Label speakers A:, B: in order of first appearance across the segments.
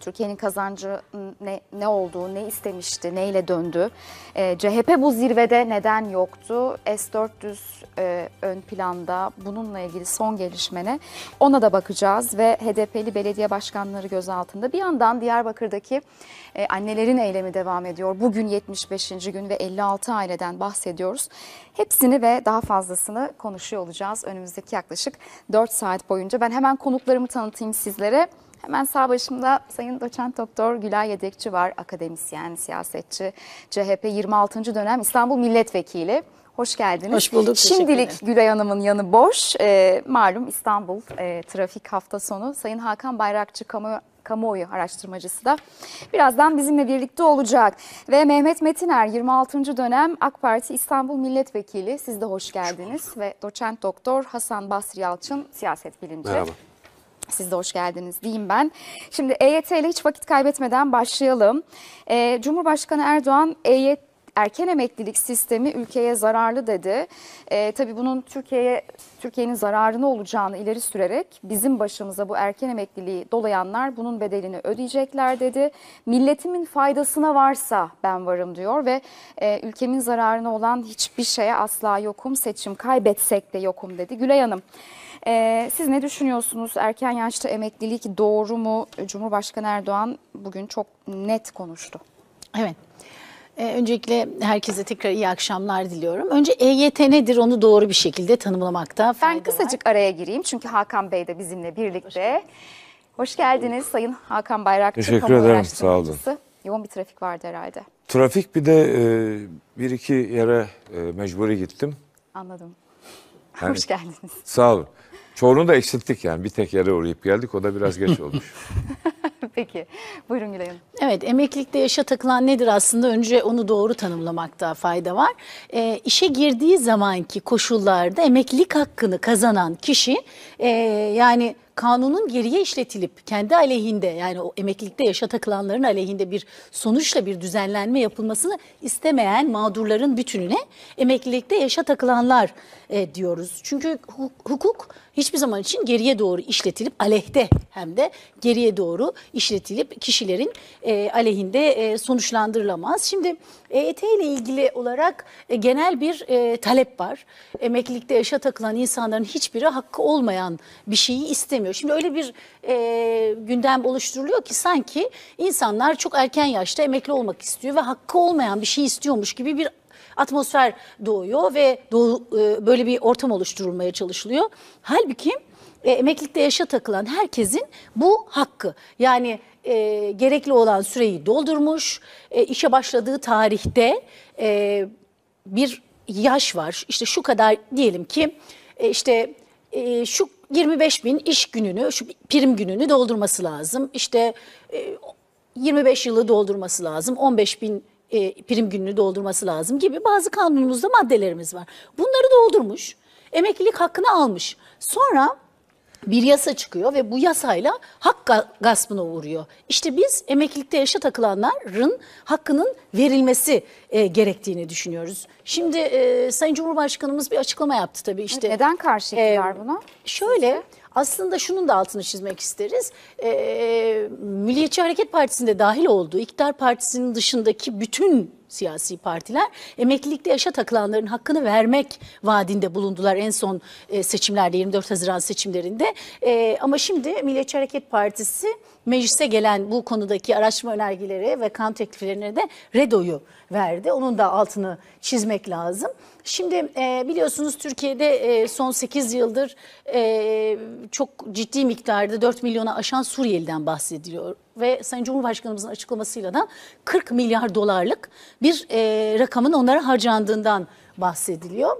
A: Türkiye'nin kazancı ne, ne olduğu, ne istemişti, neyle döndü. E, CHP bu zirvede neden yoktu? S-400 e, ön planda bununla ilgili son gelişmene ona da bakacağız ve HDP'li belediye başkanları gözaltında. Bir yandan Diyarbakır'daki e, annelerin eylemi devam ediyor. Bugün 75. gün ve 56 aileden bahsediyoruz. Hepsini ve daha fazlasını konuşuyor olacağız önümüzdeki yaklaşık 4 saat boyunca. Ben hemen konuklarımı tanıtayım sizlere. Hemen sağ başımda Sayın Doçent Doktor Gülay Yedekçi var. Akademisyen, siyasetçi, CHP 26. dönem İstanbul Milletvekili. Hoş geldiniz. Hoş bulduk. Şimdilik Gülay Hanım'ın yanı boş. E, malum İstanbul e, trafik hafta sonu. Sayın Hakan Bayrakçı kamu kamuoyu araştırmacısı da birazdan bizimle birlikte olacak. Ve Mehmet Metiner 26. dönem AK Parti İstanbul Milletvekili siz de hoş geldiniz. Hoş Ve doçent doktor Hasan Basri Yalçın siyaset bilimci. Merhaba. Siz de hoş geldiniz diyeyim ben. Şimdi EYT ile hiç vakit kaybetmeden başlayalım. Ee, Cumhurbaşkanı Erdoğan EYT erken emeklilik sistemi ülkeye zararlı dedi. E, tabii bunun Türkiye'ye Türkiye'nin zararını olacağını ileri sürerek bizim başımıza bu erken emekliliği dolayanlar bunun bedelini ödeyecekler dedi. Milletimin faydasına varsa ben varım diyor ve e, ülkemin zararına olan hiçbir şeye asla yokum seçim kaybetsek de yokum dedi. Gülay Hanım. E, siz ne düşünüyorsunuz? Erken yaşta emeklilik doğru mu? Cumhurbaşkanı Erdoğan bugün çok net konuştu. Evet. Ee, öncelikle herkese tekrar iyi akşamlar diliyorum. Önce
B: EYT nedir onu doğru bir şekilde tanımlamakta fayda Ben
A: kısacık var. araya gireyim çünkü Hakan Bey de bizimle birlikte. Hoş geldiniz Sayın Hakan Bayrakçı. Teşekkür ederim sağ olun. Yoğun bir trafik vardı herhalde.
C: Trafik bir de e, bir iki yere e, mecburi gittim.
A: Anladım. Yani, Hoş geldiniz.
C: Sağ olun. Çoğunu da eksilttik yani. Bir tek yere uğrayıp geldik. O da biraz geç olmuş.
B: Peki. Buyurun Gülay Hanım. Evet, emeklilikte yaşa takılan nedir aslında? Önce onu doğru tanımlamakta fayda var. E, işe girdiği zamanki koşullarda emeklilik hakkını kazanan kişi e, yani kanunun geriye işletilip kendi aleyhinde yani o emeklilikte yaşa takılanların aleyhinde bir sonuçla bir düzenlenme yapılmasını istemeyen mağdurların bütününe emeklilikte yaşa takılanlar e, diyoruz. Çünkü hukuk hiçbir zaman için geriye doğru işletilip aleyhte hem de geriye doğru işletilip kişilerin e, aleyhinde e, sonuçlandırılamaz. Şimdi EYT ile ilgili olarak e, genel bir e, talep var. Emeklilikte yaşa takılan insanların hiçbiri hakkı olmayan bir şeyi istemiyor olmuyor. Şimdi öyle bir e, gündem oluşturuluyor ki sanki insanlar çok erken yaşta emekli olmak istiyor ve hakkı olmayan bir şey istiyormuş gibi bir atmosfer doğuyor ve doğu, e, böyle bir ortam oluşturulmaya çalışılıyor. Halbuki e, emeklilikte yaşa takılan herkesin bu hakkı. Yani e, gerekli olan süreyi doldurmuş, e, işe başladığı tarihte e, bir yaş var. İşte şu kadar diyelim ki e, işte ee, şu 25 bin iş gününü, şu prim gününü doldurması lazım. İşte 25 e, yılı doldurması lazım, 15 bin e, prim gününü doldurması lazım gibi bazı kanunumuzda maddelerimiz var. Bunları doldurmuş, emeklilik hakkını almış. Sonra bir yasa çıkıyor ve bu yasayla hak gaspına uğruyor. İşte biz emeklilikte yaşa takılanların hakkının verilmesi e, gerektiğini düşünüyoruz. Şimdi e, Sayın Cumhurbaşkanımız bir açıklama yaptı tabii işte. Neden karşıydılar e, buna? Şöyle aslında şunun da altını çizmek isteriz. E, Milliyetçi Hareket Partisi'nde dahil olduğu iktidar partisinin dışındaki bütün siyasi partiler emeklilikte yaşa takılanların hakkını vermek vaadinde bulundular en son e, seçimlerde 24 Haziran seçimlerinde. E, ama şimdi Milliyetçi Hareket Partisi meclise gelen bu konudaki araştırma önergileri ve kan tekliflerine de redoyu verdi. Onun da altını çizmek lazım. Şimdi e, biliyorsunuz Türkiye'de e, son 8 yıldır e, çok ciddi miktarda 4 milyona aşan Suriyeli'den bahsediliyor. Ve Sayın Cumhurbaşkanımızın açıklamasıyla da 40 milyar dolarlık bir e, rakamın onlara harcandığından bahsediliyor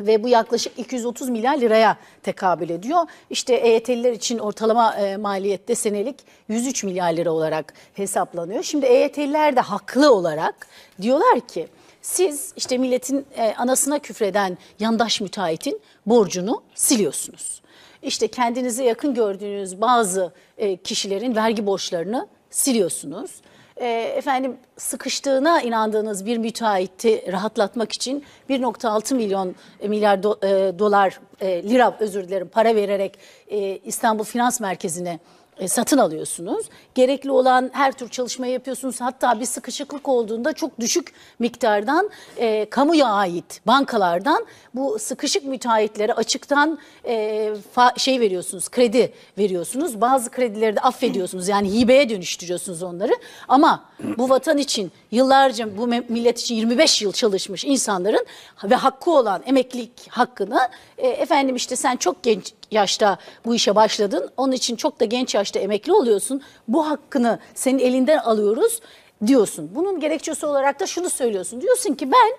B: ve bu yaklaşık 230 milyar liraya tekabül ediyor. İşte EYT'liler için ortalama e, maliyette senelik 103 milyar lira olarak hesaplanıyor. Şimdi EYT'liler de haklı olarak diyorlar ki siz işte milletin e, anasına küfreden yandaş müteahhitin borcunu siliyorsunuz. İşte kendinize yakın gördüğünüz bazı e, kişilerin vergi borçlarını siliyorsunuz. Ee, efendim sıkıştığına inandığınız bir müteahhiti rahatlatmak için 1.6 milyon e, milyar do, e, dolar e, lira özür dilerim para vererek e, İstanbul Finans Merkezi'ne e, satın alıyorsunuz. Gerekli olan her tür çalışma yapıyorsunuz. Hatta bir sıkışıklık olduğunda çok düşük miktardan e, kamuya ait bankalardan bu sıkışık müteahhitlere açıktan e, fa, şey veriyorsunuz, kredi veriyorsunuz. Bazı kredileri de affediyorsunuz. Yani hibeye dönüştürüyorsunuz onları. Ama bu vatan için yıllarca bu millet için 25 yıl çalışmış insanların ve hakkı olan emeklilik hakkını e, efendim işte sen çok genç yaşta bu işe başladın. Onun için çok da genç yaşta yaşta emekli oluyorsun. Bu hakkını senin elinden alıyoruz diyorsun. Bunun gerekçesi olarak da şunu söylüyorsun. Diyorsun ki ben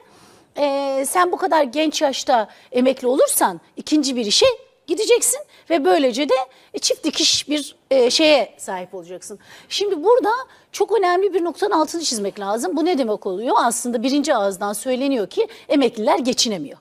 B: e, sen bu kadar genç yaşta emekli olursan ikinci bir işe gideceksin ve böylece de e, çift dikiş bir e, şeye sahip olacaksın. Şimdi burada çok önemli bir noktanın altını çizmek lazım. Bu ne demek oluyor? Aslında birinci ağızdan söyleniyor ki emekliler geçinemiyor.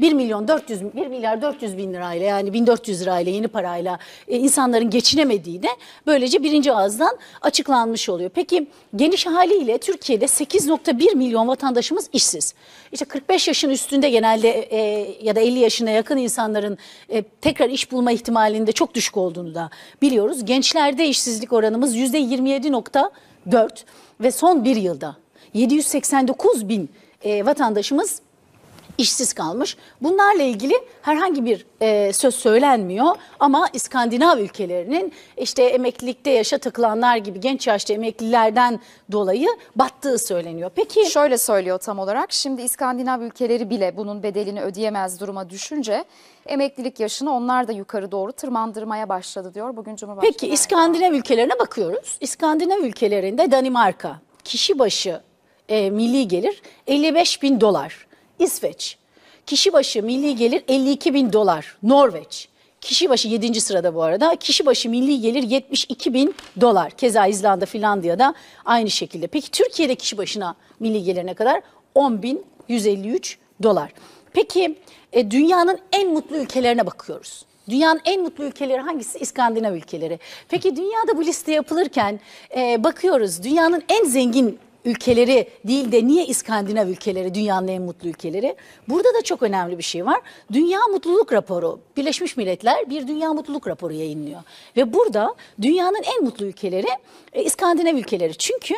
B: 1 milyon 400 1 milyar 400 bin lirayla yani 1400 lirayla yeni parayla e, insanların geçinemediği de böylece birinci ağızdan açıklanmış oluyor. Peki geniş haliyle Türkiye'de 8.1 milyon vatandaşımız işsiz. İşte 45 yaşın üstünde genelde e, ya da 50 yaşına yakın insanların e, tekrar iş bulma ihtimalinde çok düşük olduğunu da biliyoruz. Gençlerde işsizlik oranımız %27.4 ve son bir yılda 789 bin e, vatandaşımız işsiz kalmış. Bunlarla ilgili herhangi bir e, söz söylenmiyor ama İskandinav ülkelerinin işte emeklilikte yaşa takılanlar gibi genç yaşta emeklilerden dolayı battığı söyleniyor. Peki şöyle söylüyor tam olarak
A: şimdi İskandinav ülkeleri bile bunun bedelini ödeyemez duruma düşünce emeklilik yaşını onlar da yukarı doğru tırmandırmaya başladı diyor bugün Cumhurbaşkanı. Peki
B: İskandinav ülkelerine bakıyoruz. İskandinav ülkelerinde Danimarka kişi başı e, milli gelir 55 bin dolar. İsveç. Kişi başı milli gelir 52 bin dolar. Norveç. Kişi başı 7. sırada bu arada. Kişi başı milli gelir 72 bin dolar. Keza İzlanda, Finlandiya'da aynı şekilde. Peki Türkiye'de kişi başına milli gelir ne kadar? 10 bin 153 dolar. Peki e, dünyanın en mutlu ülkelerine bakıyoruz. Dünyanın en mutlu ülkeleri hangisi? İskandinav ülkeleri. Peki dünyada bu liste yapılırken e, bakıyoruz dünyanın en zengin ülkeleri değil de niye İskandinav ülkeleri dünyanın en mutlu ülkeleri? Burada da çok önemli bir şey var. Dünya Mutluluk Raporu, Birleşmiş Milletler bir Dünya Mutluluk Raporu yayınlıyor. Ve burada dünyanın en mutlu ülkeleri e, İskandinav ülkeleri. Çünkü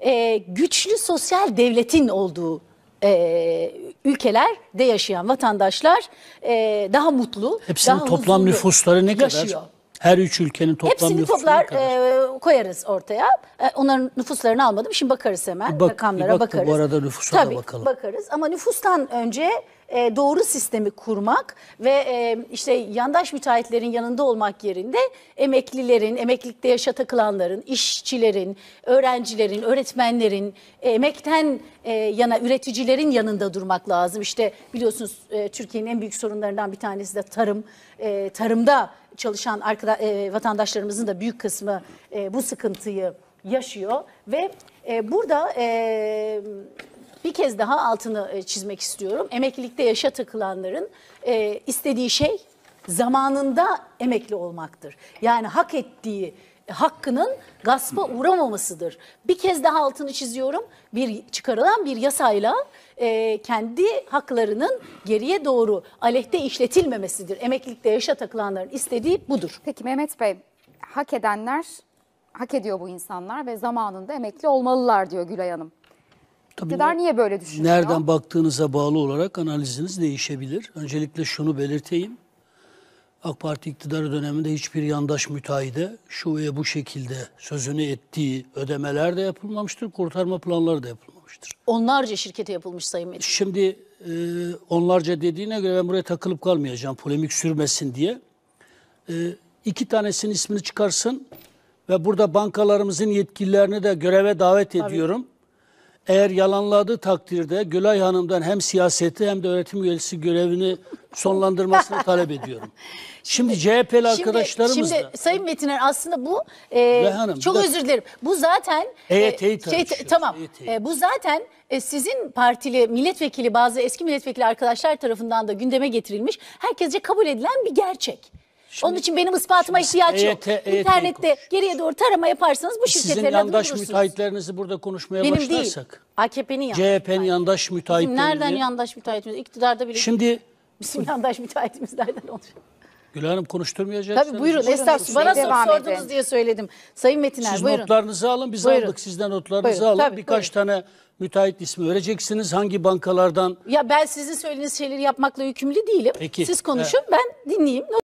B: e, güçlü sosyal devletin olduğu e, ülkelerde yaşayan vatandaşlar e, daha mutlu. Hepsinin daha toplam nüfusları ne kadar? yaşıyor.
C: Her üç ülkenin toplam Hepsini nüfusuna toplar
B: kadar. e, koyarız ortaya. E, onların nüfuslarını almadım. Şimdi bakarız hemen Bak, rakamlara bak bakarız. Bu arada nüfusa Tabii, da bakalım. bakarız ama nüfustan önce e, doğru sistemi kurmak ve e, işte yandaş müteahhitlerin yanında olmak yerinde emeklilerin, emeklilikte yaşa takılanların, işçilerin, öğrencilerin, öğretmenlerin, e, emekten e, yana üreticilerin yanında durmak lazım. İşte biliyorsunuz e, Türkiye'nin en büyük sorunlarından bir tanesi de tarım. E, tarımda çalışan arkada, e, vatandaşlarımızın da büyük kısmı e, bu sıkıntıyı yaşıyor ve e, burada e, bir kez daha altını e, çizmek istiyorum. Emeklilikte yaşa takılanların e, istediği şey zamanında emekli olmaktır. Yani hak ettiği hakkının gaspa uğramamasıdır. Bir kez daha altını çiziyorum. Bir çıkarılan bir yasayla e, kendi haklarının geriye doğru aleyhte işletilmemesidir. Emeklilikte yaşa takılanların istediği budur. Peki Mehmet Bey, hak edenler hak ediyor bu
A: insanlar ve zamanında emekli olmalılar diyor Gülay Hanım. Tabii İktidar niye böyle düşünüyor? Nereden
C: baktığınıza bağlı olarak analiziniz değişebilir. Öncelikle şunu belirteyim. AK Parti iktidarı döneminde hiçbir yandaş müteahhide şu veya bu şekilde sözünü ettiği ödemeler de yapılmamıştır, kurtarma planları da yapılmamıştır.
B: Onlarca şirkete yapılmış Sayın Metin.
C: Şimdi e, onlarca dediğine göre ben buraya takılıp kalmayacağım polemik sürmesin diye. E, iki tanesinin ismini çıkarsın ve burada bankalarımızın yetkililerini de göreve davet Tabii. ediyorum eğer yalanladığı takdirde Gülay Hanım'dan hem siyaseti hem de öğretim üyesi görevini sonlandırmasını talep ediyorum. Şimdi CHP'li arkadaşlarımız şimdi,
B: da... Sayın Metiner aslında bu e, Hanım, çok özür dilerim. Bu zaten EYT'yi e, şey, tamam. E, e, bu zaten e, sizin partili milletvekili bazı eski milletvekili arkadaşlar tarafından da gündeme getirilmiş. Herkesce kabul edilen bir gerçek. Şimdi, Onun için benim ispatıma ihtiyaç EYT, yok. EYT e İnternette geriye doğru tarama yaparsanız bu şirketlerden Sizin yandaş
C: müteahhitlerinizi burada konuşmaya benim başlarsak. Değil,
B: AKP'nin yandaş
C: CHP'nin yandaş müteahhitleri. Nereden
B: yandaş müteahhitimiz? İktidarda bile. Şimdi. Bizim yandaş müteahhitimiz nereden olacak?
C: Gül Hanım konuşturmayacaksınız. Tabii
B: buyurun estağfurullah. Şey, Bana devam sordunuz edin. diye söyledim. Sayın Metiner Siz buyurun. notlarınızı
C: alın biz buyurun. aldık sizden notlarınızı buyurun. alın. Tabii, Birkaç buyurun. tane müteahhit ismi Öreceksiniz Hangi bankalardan?
B: Ya ben sizin söylediğiniz şeyleri yapmakla yükümlü değilim. Peki. Siz e, konuşun ee, ben dinleyeyim.